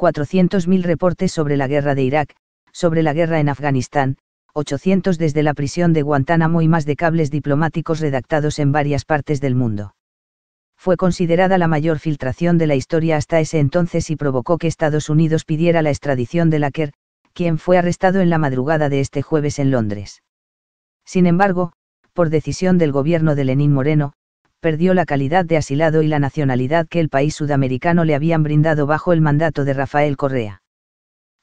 400.000 reportes sobre la guerra de Irak, sobre la guerra en Afganistán, 800 desde la prisión de Guantánamo y más de cables diplomáticos redactados en varias partes del mundo. Fue considerada la mayor filtración de la historia hasta ese entonces y provocó que Estados Unidos pidiera la extradición de Laker, quien fue arrestado en la madrugada de este jueves en Londres. Sin embargo, por decisión del gobierno de Lenín Moreno, perdió la calidad de asilado y la nacionalidad que el país sudamericano le habían brindado bajo el mandato de Rafael Correa.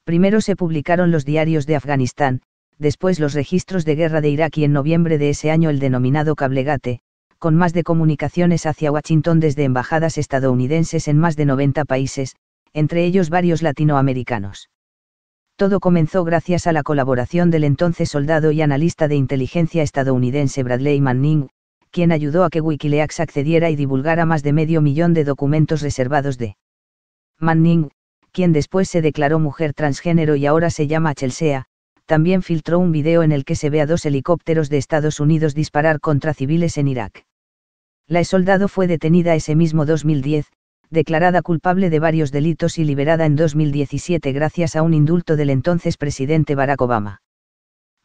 Primero se publicaron los diarios de Afganistán, después los registros de guerra de Irak y en noviembre de ese año el denominado Cablegate, con más de comunicaciones hacia Washington desde embajadas estadounidenses en más de 90 países, entre ellos varios latinoamericanos. Todo comenzó gracias a la colaboración del entonces soldado y analista de inteligencia estadounidense Bradley Manning, quien ayudó a que Wikileaks accediera y divulgara más de medio millón de documentos reservados de Manning, quien después se declaró mujer transgénero y ahora se llama Chelsea, también filtró un video en el que se ve a dos helicópteros de Estados Unidos disparar contra civiles en Irak. La soldado fue detenida ese mismo 2010, declarada culpable de varios delitos y liberada en 2017 gracias a un indulto del entonces presidente Barack Obama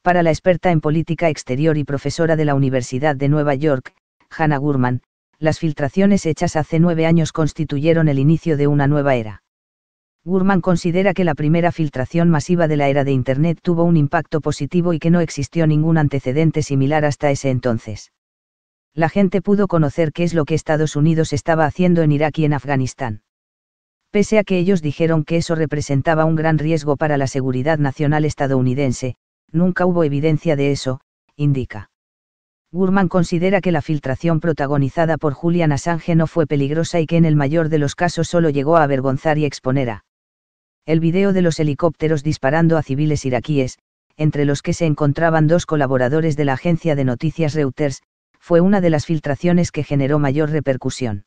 para la experta en política exterior y profesora de la Universidad de Nueva York, Hannah Gurman, las filtraciones hechas hace nueve años constituyeron el inicio de una nueva era. Gurman considera que la primera filtración masiva de la era de Internet tuvo un impacto positivo y que no existió ningún antecedente similar hasta ese entonces. La gente pudo conocer qué es lo que Estados Unidos estaba haciendo en Irak y en Afganistán. Pese a que ellos dijeron que eso representaba un gran riesgo para la seguridad nacional estadounidense, nunca hubo evidencia de eso, indica. Gurman considera que la filtración protagonizada por Julian Assange no fue peligrosa y que en el mayor de los casos solo llegó a avergonzar y exponer a el video de los helicópteros disparando a civiles iraquíes, entre los que se encontraban dos colaboradores de la agencia de noticias Reuters, fue una de las filtraciones que generó mayor repercusión.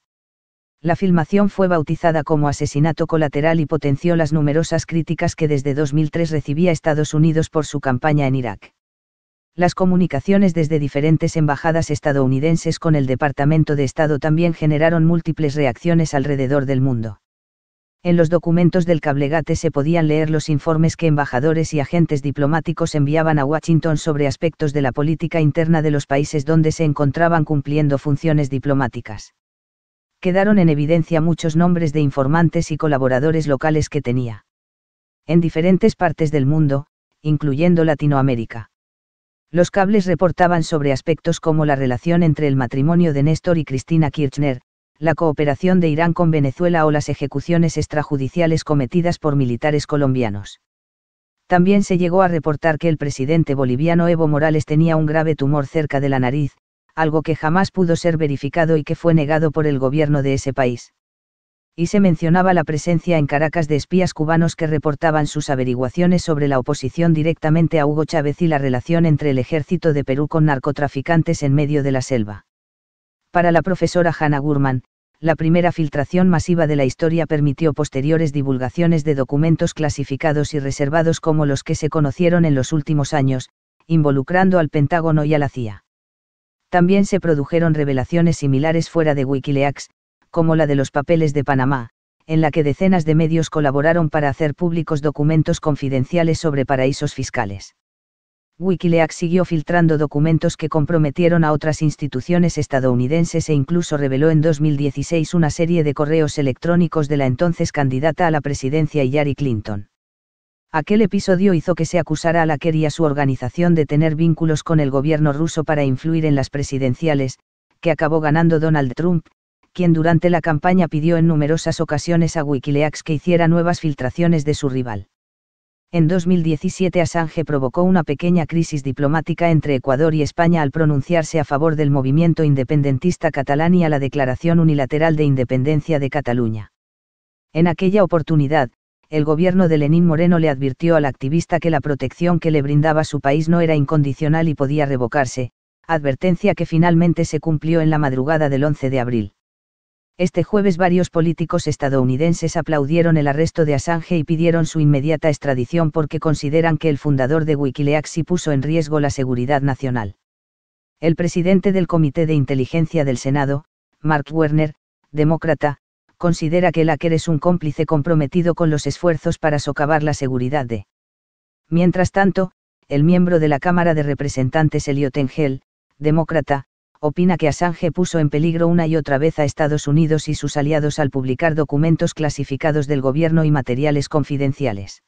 La filmación fue bautizada como asesinato colateral y potenció las numerosas críticas que desde 2003 recibía Estados Unidos por su campaña en Irak. Las comunicaciones desde diferentes embajadas estadounidenses con el Departamento de Estado también generaron múltiples reacciones alrededor del mundo. En los documentos del cablegate se podían leer los informes que embajadores y agentes diplomáticos enviaban a Washington sobre aspectos de la política interna de los países donde se encontraban cumpliendo funciones diplomáticas quedaron en evidencia muchos nombres de informantes y colaboradores locales que tenía. En diferentes partes del mundo, incluyendo Latinoamérica. Los cables reportaban sobre aspectos como la relación entre el matrimonio de Néstor y Cristina Kirchner, la cooperación de Irán con Venezuela o las ejecuciones extrajudiciales cometidas por militares colombianos. También se llegó a reportar que el presidente boliviano Evo Morales tenía un grave tumor cerca de la nariz, algo que jamás pudo ser verificado y que fue negado por el gobierno de ese país. Y se mencionaba la presencia en Caracas de espías cubanos que reportaban sus averiguaciones sobre la oposición directamente a Hugo Chávez y la relación entre el ejército de Perú con narcotraficantes en medio de la selva. Para la profesora Hannah Gurman, la primera filtración masiva de la historia permitió posteriores divulgaciones de documentos clasificados y reservados como los que se conocieron en los últimos años, involucrando al Pentágono y a la CIA también se produjeron revelaciones similares fuera de Wikileaks, como la de los papeles de Panamá, en la que decenas de medios colaboraron para hacer públicos documentos confidenciales sobre paraísos fiscales. Wikileaks siguió filtrando documentos que comprometieron a otras instituciones estadounidenses e incluso reveló en 2016 una serie de correos electrónicos de la entonces candidata a la presidencia Hillary Clinton. Aquel episodio hizo que se acusara a la y a su organización de tener vínculos con el gobierno ruso para influir en las presidenciales, que acabó ganando Donald Trump, quien durante la campaña pidió en numerosas ocasiones a Wikileaks que hiciera nuevas filtraciones de su rival. En 2017 Assange provocó una pequeña crisis diplomática entre Ecuador y España al pronunciarse a favor del movimiento independentista catalán y a la declaración unilateral de independencia de Cataluña. En aquella oportunidad, el gobierno de Lenín Moreno le advirtió al activista que la protección que le brindaba su país no era incondicional y podía revocarse, advertencia que finalmente se cumplió en la madrugada del 11 de abril. Este jueves varios políticos estadounidenses aplaudieron el arresto de Assange y pidieron su inmediata extradición porque consideran que el fundador de Wikileaks puso en riesgo la seguridad nacional. El presidente del Comité de Inteligencia del Senado, Mark Werner, demócrata, considera que el hacker es un cómplice comprometido con los esfuerzos para socavar la seguridad de. Mientras tanto, el miembro de la Cámara de Representantes Elliot Engel, demócrata, opina que Assange puso en peligro una y otra vez a Estados Unidos y sus aliados al publicar documentos clasificados del gobierno y materiales confidenciales.